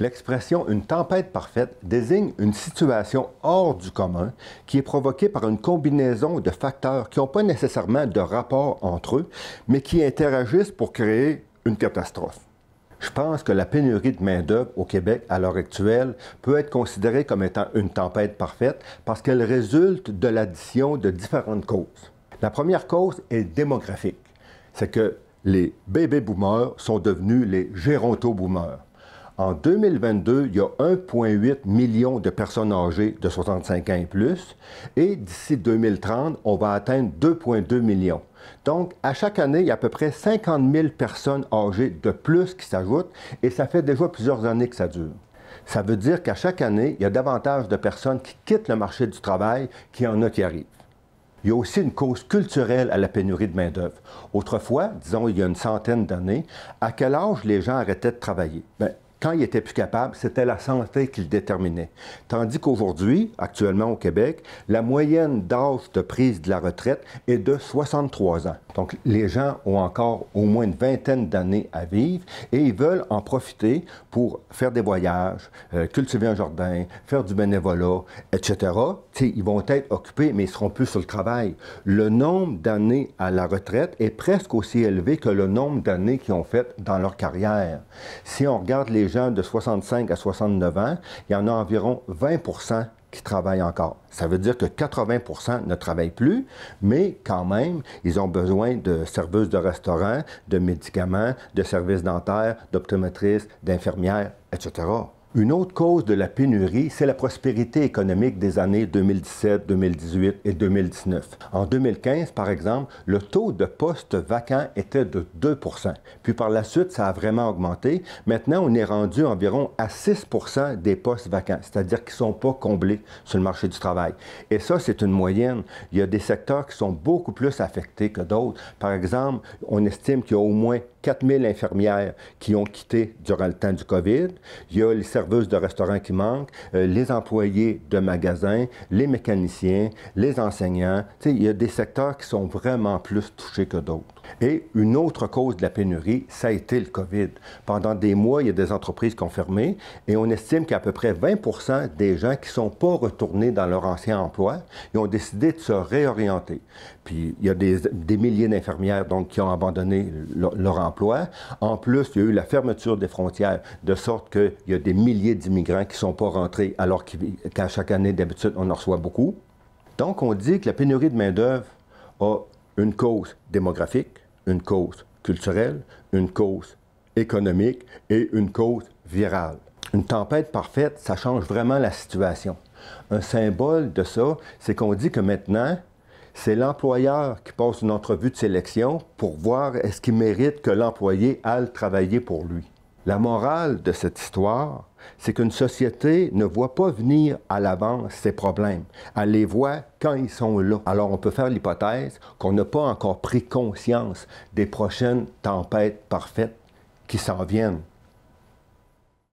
L'expression une tempête parfaite désigne une situation hors du commun qui est provoquée par une combinaison de facteurs qui n'ont pas nécessairement de rapport entre eux, mais qui interagissent pour créer une catastrophe. Je pense que la pénurie de main-d'œuvre au Québec à l'heure actuelle peut être considérée comme étant une tempête parfaite parce qu'elle résulte de l'addition de différentes causes. La première cause est démographique. C'est que les bébés boomers sont devenus les géronto boomers. En 2022, il y a 1,8 million de personnes âgées de 65 ans et plus, et d'ici 2030, on va atteindre 2,2 millions. Donc, à chaque année, il y a à peu près 50 000 personnes âgées de plus qui s'ajoutent, et ça fait déjà plusieurs années que ça dure. Ça veut dire qu'à chaque année, il y a davantage de personnes qui quittent le marché du travail qu'il y en a qui arrivent. Il y a aussi une cause culturelle à la pénurie de main-d'œuvre. Autrefois, disons il y a une centaine d'années, à quel âge les gens arrêtaient de travailler? Ben, quand ils était plus capables, c'était la santé qui le déterminait. Tandis qu'aujourd'hui, actuellement au Québec, la moyenne d'âge de prise de la retraite est de 63 ans. Donc les gens ont encore au moins une vingtaine d'années à vivre et ils veulent en profiter pour faire des voyages, euh, cultiver un jardin, faire du bénévolat, etc. ils vont être occupés, mais ils ne seront plus sur le travail. Le nombre d'années à la retraite est presque aussi élevé que le nombre d'années qu'ils ont faites dans leur carrière. Si on regarde les gens de 65 à 69 ans, il y en a environ 20 qui travaillent encore. Ça veut dire que 80 ne travaillent plus, mais quand même, ils ont besoin de serveuses de restaurants, de médicaments, de services dentaires, d'optométristes, d'infirmières, etc. Une autre cause de la pénurie, c'est la prospérité économique des années 2017, 2018 et 2019. En 2015, par exemple, le taux de postes vacants était de 2 Puis par la suite, ça a vraiment augmenté. Maintenant, on est rendu environ à 6 des postes vacants, c'est-à-dire qu'ils ne sont pas comblés sur le marché du travail. Et ça, c'est une moyenne. Il y a des secteurs qui sont beaucoup plus affectés que d'autres. Par exemple, on estime qu'il y a au moins 000 infirmières qui ont quitté durant le temps du COVID. Il y a les serveuses de restaurants qui manquent, euh, les employés de magasins, les mécaniciens, les enseignants. sais, il y a des secteurs qui sont vraiment plus touchés que d'autres. Et une autre cause de la pénurie, ça a été le COVID. Pendant des mois, il y a des entreprises qui ont fermé et on estime qu'à peu près 20 des gens qui ne sont pas retournés dans leur ancien emploi, ils ont décidé de se réorienter. Puis il y a des, milliers d'infirmières donc, qui ont abandonné leur emploi en plus, il y a eu la fermeture des frontières, de sorte qu'il y a des milliers d'immigrants qui ne sont pas rentrés, alors qu'à chaque année, d'habitude, on en reçoit beaucoup. Donc, on dit que la pénurie de main-d'œuvre a une cause démographique, une cause culturelle, une cause économique et une cause virale. Une tempête parfaite, ça change vraiment la situation. Un symbole de ça, c'est qu'on dit que maintenant, c'est l'employeur qui passe une entrevue de sélection pour voir est-ce qu'il mérite que l'employé aille travailler pour lui. La morale de cette histoire, c'est qu'une société ne voit pas venir à l'avance ses problèmes. Elle les voit quand ils sont là. Alors on peut faire l'hypothèse qu'on n'a pas encore pris conscience des prochaines tempêtes parfaites qui s'en viennent.